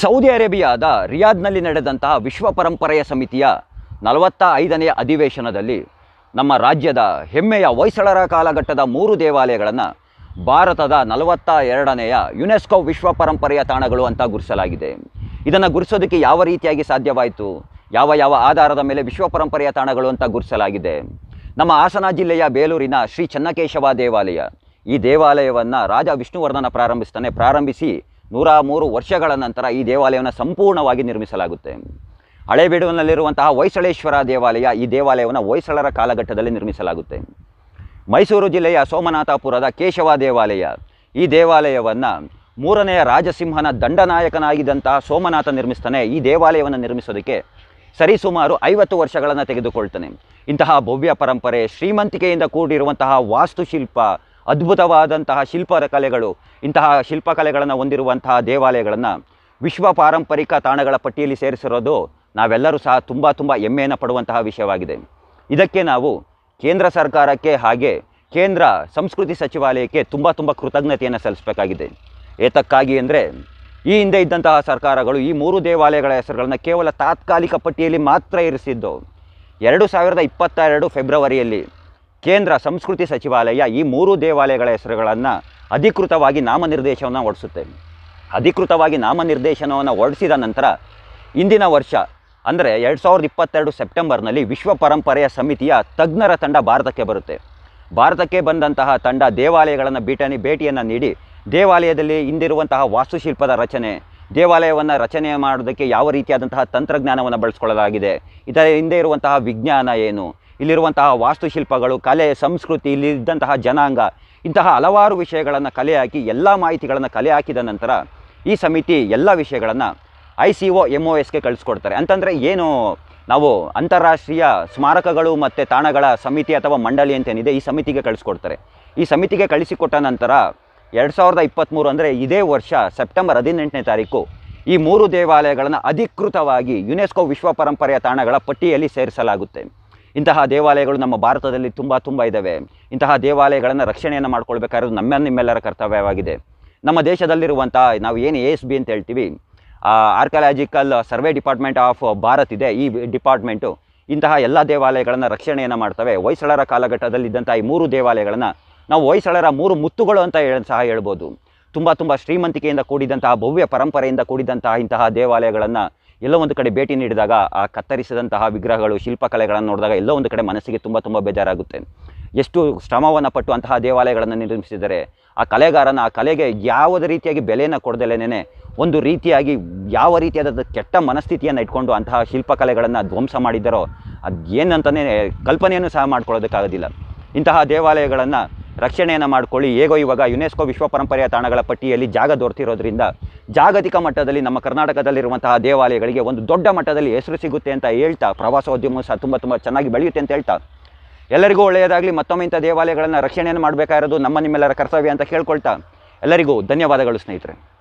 Saudi ಅರೇಬಿಯಾದ ರಿಯಾದ್ನಲ್ಲಿ ನಡೆದಂತಹ ವಿಶ್ವ ಪರಂಪರೆಯ ಸಮಿತಿಯ ನಲವತ್ತ ಐದನೆಯ ಅಧಿವೇಶನದಲ್ಲಿ ನಮ್ಮ ರಾಜ್ಯದ ಹೆಮ್ಮೆಯ ಹೊಯ್ಸಳರ ಕಾಲಘಟ್ಟದ ಮೂರು ದೇವಾಲಯಗಳನ್ನು ಭಾರತದ ನಲವತ್ತ ಎರಡನೆಯ ಯುನೆಸ್ಕೋ ವಿಶ್ವ ಪರಂಪರೆಯ ತಾಣಗಳು ಅಂತ ಗುರುಸಲಾಗಿದೆ ಇದನ್ನು ಗುರುಸೋದಕ್ಕೆ ಯಾವ ರೀತಿಯಾಗಿ ಸಾಧ್ಯವಾಯಿತು ಯಾವ ಯಾವ ಆಧಾರದ ಮೇಲೆ ವಿಶ್ವ ಪರಂಪರೆಯ ತಾಣಗಳು ಅಂತ ಗುರುಸಲಾಗಿದೆ ನಮ್ಮ ಹಾಸನ ಜಿಲ್ಲೆಯ ಬೇಲೂರಿನ ಶ್ರೀ ಚನ್ನಕೇಶವ ದೇವಾಲಯ ಈ ದೇವಾಲಯವನ್ನು ರಾಜ ವಿಷ್ಣುವರ್ಧನ ಪ್ರಾರಂಭಿಸ್ತಾನೆ ಪ್ರಾರಂಭಿಸಿ ನೂರ ಮೂರು ವರ್ಷಗಳ ನಂತರ ಈ ದೇವಾಲಯವನ್ನು ಸಂಪೂರ್ಣವಾಗಿ ನಿರ್ಮಿಸಲಾಗುತ್ತೆ ಹಳೇಬೀಡುವಿನಲ್ಲಿರುವಂತಹ ಹೊಯ್ಸಳೇಶ್ವರ ದೇವಾಲಯ ಈ ದೇವಾಲಯವನ್ನು ಹೊಯ್ಸಳರ ಕಾಲಘಟ್ಟದಲ್ಲಿ ನಿರ್ಮಿಸಲಾಗುತ್ತೆ ಮೈಸೂರು ಜಿಲ್ಲೆಯ ಸೋಮನಾಥಪುರದ ಕೇಶವ ದೇವಾಲಯ ಈ ದೇವಾಲಯವನ್ನು ಮೂರನೆಯ ರಾಜಸಿಂಹನ ದಂಡನಾಯಕನಾಗಿದ್ದಂತಹ ಸೋಮನಾಥ ನಿರ್ಮಿಸ್ತಾನೆ ಈ ದೇವಾಲಯವನ್ನು ನಿರ್ಮಿಸೋದಕ್ಕೆ ಸರಿಸುಮಾರು ಐವತ್ತು ವರ್ಷಗಳನ್ನು ತೆಗೆದುಕೊಳ್ತಾನೆ ಇಂತಹ ಭವ್ಯ ಪರಂಪರೆ ಶ್ರೀಮಂತಿಕೆಯಿಂದ ಕೂಡಿರುವಂತಹ ವಾಸ್ತುಶಿಲ್ಪ ಅದ್ಭುತವಾದಂತಹ ಕಲೆಗಳು ಇಂತಹ ಶಿಲ್ಪಕಲೆಗಳನ್ನು ಹೊಂದಿರುವಂತಹ ದೇವಾಲಯಗಳನ್ನು ವಿಶ್ವ ಪಾರಂಪರಿಕ ತಾಣಗಳ ಪಟ್ಟಿಯಲ್ಲಿ ಸೇರಿಸಿರೋದು ನಾವೆಲ್ಲರೂ ಸಹ ತುಂಬ ತುಂಬ ಹೆಮ್ಮೆಯನ್ನು ಪಡುವಂತಹ ವಿಷಯವಾಗಿದೆ ಇದಕ್ಕೆ ನಾವು ಕೇಂದ್ರ ಸರ್ಕಾರಕ್ಕೆ ಹಾಗೆ ಕೇಂದ್ರ ಸಂಸ್ಕೃತಿ ಸಚಿವಾಲಯಕ್ಕೆ ತುಂಬ ತುಂಬ ಕೃತಜ್ಞತೆಯನ್ನು ಸಲ್ಲಿಸಬೇಕಾಗಿದೆ ಏತಕ್ಕಾಗಿ ಅಂದರೆ ಈ ಹಿಂದೆ ಇದ್ದಂತಹ ಸರ್ಕಾರಗಳು ಈ ಮೂರು ದೇವಾಲಯಗಳ ಹೆಸರುಗಳನ್ನು ಕೇವಲ ತಾತ್ಕಾಲಿಕ ಪಟ್ಟಿಯಲ್ಲಿ ಮಾತ್ರ ಇರಿಸಿದ್ದು ಎರಡು ಸಾವಿರದ ಇಪ್ಪತ್ತೆರಡು ಫೆಬ್ರವರಿಯಲ್ಲಿ ಕೇಂದ್ರ ಸಂಸ್ಕೃತಿ ಸಚಿವಾಲಯ ಈ ಮೂರು ದೇವಾಲಯಗಳ ಹೆಸರುಗಳನ್ನು ಅಧಿಕೃತವಾಗಿ ನಾಮನಿರ್ದೇಶನವನ್ನು ಹೊರಡಿಸುತ್ತೆ ಅಧಿಕೃತವಾಗಿ ನಾಮನಿರ್ದೇಶನವನ್ನು ಹೊರಡಿಸಿದ ನಂತರ ಇಂದಿನ ವರ್ಷ ಅಂದರೆ ಎರಡು ಸಾವಿರದ ಇಪ್ಪತ್ತೆರಡು ಸೆಪ್ಟೆಂಬರ್ನಲ್ಲಿ ವಿಶ್ವ ಪರಂಪರೆಯ ಸಮಿತಿಯ ತಜ್ಞರ ತಂಡ ಭಾರತಕ್ಕೆ ಬರುತ್ತೆ ಭಾರತಕ್ಕೆ ಬಂದಂತಹ ತಂಡ ದೇವಾಲಯಗಳನ್ನು ಭೇಟನಿ ಭೇಟಿಯನ್ನು ನೀಡಿ ದೇವಾಲಯದಲ್ಲಿ ಹಿಂದಿರುವಂತಹ ವಾಸ್ತುಶಿಲ್ಪದ ರಚನೆ ದೇವಾಲಯವನ್ನು ರಚನೆ ಮಾಡೋದಕ್ಕೆ ಯಾವ ರೀತಿಯಾದಂತಹ ತಂತ್ರಜ್ಞಾನವನ್ನು ಬಳಸ್ಕೊಳ್ಳಲಾಗಿದೆ ಇದರ ಹಿಂದೆ ಇರುವಂತಹ ವಿಜ್ಞಾನ ಏನು ಇಲ್ಲಿರುವಂತಹ ವಾಸ್ತುಶಿಲ್ಪಗಳು ಕಲೆ ಸಂಸ್ಕೃತಿ ಇಲ್ಲಿ ಇದ್ದಂತಹ ಜನಾಂಗ ಇಂತಹ ಹಲವಾರು ವಿಷಯಗಳನ್ನು ಕಲೆ ಹಾಕಿ ಎಲ್ಲ ಮಾಹಿತಿಗಳನ್ನು ಕಲೆ ಹಾಕಿದ ನಂತರ ಈ ಸಮಿತಿ ಎಲ್ಲ ವಿಷಯಗಳನ್ನು I C O M O ಎಸ್ಗೆ ಕಳಿಸ್ಕೊಡ್ತಾರೆ ಅಂತಂದರೆ ಏನು ನಾವು ಅಂತಾರಾಷ್ಟ್ರೀಯ ಸ್ಮಾರಕಗಳು ಮತ್ತು ತಾಣಗಳ ಸಮಿತಿ ಅಥವಾ ಮಂಡಳಿ ಅಂತೇನಿದೆ ಈ ಸಮಿತಿಗೆ ಕಳಿಸ್ಕೊಡ್ತಾರೆ ಈ ಸಮಿತಿಗೆ ಕಳಿಸಿಕೊಟ್ಟ ನಂತರ ಎರಡು ಸಾವಿರದ ಇಪ್ಪತ್ತ್ಮೂರು ಅಂದರೆ ಇದೇ ವರ್ಷ ಸೆಪ್ಟೆಂಬರ್ ಹದಿನೆಂಟನೇ ತಾರೀಕು ಈ ಮೂರು ದೇವಾಲಯಗಳನ್ನು ಅಧಿಕೃತವಾಗಿ ಯುನೆಸ್ಕೋ ವಿಶ್ವ ಪರಂಪರೆಯ ತಾಣಗಳ ಪಟ್ಟಿಯಲ್ಲಿ ಸೇರಿಸಲಾಗುತ್ತೆ ಇಂತಹ ದೇವಾಲಯಗಳು ನಮ್ಮ ಭಾರತದಲ್ಲಿ ತುಂಬ ತುಂಬ ಇದ್ದಾವೆ ಇಂತಹ ದೇವಾಲಯಗಳನ್ನು ರಕ್ಷಣೆಯನ್ನು ಮಾಡ್ಕೊಳ್ಬೇಕಾದ್ರೆ ನಮ್ಮ ನಿಮ್ಮೆಲ್ಲರ ಕರ್ತವ್ಯವಾಗಿದೆ ನಮ್ಮ ದೇಶದಲ್ಲಿರುವಂಥ ನಾವು ಏನು ಎ ಎಸ್ ಬಿ ಅಂತ ಹೇಳ್ತೀವಿ archaeological survey department of Bharat ಇದೆ ಈ ಡಿಪಾರ್ಟ್ಮೆಂಟು ಇಂತಹ ಎಲ್ಲ ದೇವಾಲಯಗಳನ್ನು ರಕ್ಷಣೆಯನ್ನು ಮಾಡ್ತವೆ ಹೊಯ್ಸಳರ ಕಾಲಘಟ್ಟದಲ್ಲಿದ್ದಂಥ ಈ ಮೂರು ದೇವಾಲಯಗಳನ್ನು ನಾವು ಹೊಯ್ಸಳರ ಮೂರು ಮುತ್ತುಗಳು ಅಂತ ಸಹ ಹೇಳ್ಬೋದು ತುಂಬ ತುಂಬ ಶ್ರೀಮಂತಿಕೆಯಿಂದ ಕೂಡಿದಂತಹ ಭವ್ಯ ಪರಂಪರೆಯಿಂದ ಕೂಡಿದಂತಹ ಇಂತಹ ದೇವಾಲಯಗಳನ್ನು ಎಲ್ಲೋ ಒಂದು ಕಡೆ ಭೇಟಿ ನೀಡಿದಾಗ ಆ ಕತ್ತರಿಸಿದಂತಹ ವಿಗ್ರಹಗಳು ಶಿಲ್ಪಕಲೆಗಳನ್ನು ನೋಡಿದಾಗ ಎಲ್ಲೋ ಒಂದು ಕಡೆ ಮನಸ್ಸಿಗೆ ತುಂಬ ತುಂಬ ಬೇಜಾರಾಗುತ್ತೆ ಎಷ್ಟು ಶ್ರಮವನ್ನು ಪಟ್ಟು ಅಂತಹ ದೇವಾಲಯಗಳನ್ನು ನಿರ್ಮಿಸಿದರೆ ಆ ಕಲೆಗಾರನ ಆ ಕಲೆಗೆ ಯಾವುದೇ ರೀತಿಯಾಗಿ ಬೆಲೆಯನ್ನು ಕೊಡದಲೇನೇ ಒಂದು ರೀತಿಯಾಗಿ ಯಾವ ರೀತಿಯಾದ ಕೆಟ್ಟ ಮನಸ್ಥಿತಿಯನ್ನು ಇಟ್ಕೊಂಡು ಅಂತಹ ಶಿಲ್ಪಕಲೆಗಳನ್ನು ಧ್ವಂಸ ಮಾಡಿದ್ದರೋ ಅದು ಏನಂತಲೇ ಕಲ್ಪನೆಯನ್ನು ಸಹ ಮಾಡ್ಕೊಳ್ಳೋದಕ್ಕಾಗೋದಿಲ್ಲ ಇಂತಹ ದೇವಾಲಯಗಳನ್ನು ರಕ್ಷಣೆಯನ್ನು ಮಾಡಿಕೊಳ್ಳಿ ಹೇಗೋ ಇವಾಗ ಯುನೆಸ್ಕೋ ವಿಶ್ವ ಪರಂಪರೆಯ ತಾಣಗಳ ಪಟ್ಟಿಯಲ್ಲಿ ಜಾಗ ದೊರೆತಿರೋದ್ರಿಂದ ಜಾಗತಿಕ ಮಟ್ಟದಲ್ಲಿ ನಮ್ಮ ಕರ್ನಾಟಕದಲ್ಲಿರುವಂತಹ ದೇವಾಲಯಗಳಿಗೆ ಒಂದು ದೊಡ್ಡ ಮಟ್ಟದಲ್ಲಿ ಹೆಸರು ಸಿಗುತ್ತೆ ಅಂತ ಹೇಳ್ತಾ ಪ್ರವಾಸೋದ್ಯಮ ಸಹ ತುಂಬ ತುಂಬ ಚೆನ್ನಾಗಿ ಬೆಳೆಯುತ್ತೆ ಅಂತ ಹೇಳ್ತಾ ಎಲ್ಲರಿಗೂ ಒಳ್ಳೆಯದಾಗಲಿ ಮತ್ತೊಮ್ಮೆ ಇಂಥ ದೇವಾಲಯಗಳನ್ನು ರಕ್ಷಣೆಯನ್ನು ಮಾಡಬೇಕಾಗಿರೋದು ನಮ್ಮ ನಿಮ್ಮೆಲ್ಲರ ಕರ್ತವ್ಯ ಅಂತ ಕೇಳ್ಕೊಳ್ತಾ ಎಲ್ಲರಿಗೂ ಧನ್ಯವಾದಗಳು ಸ್ನೇಹಿತರೆ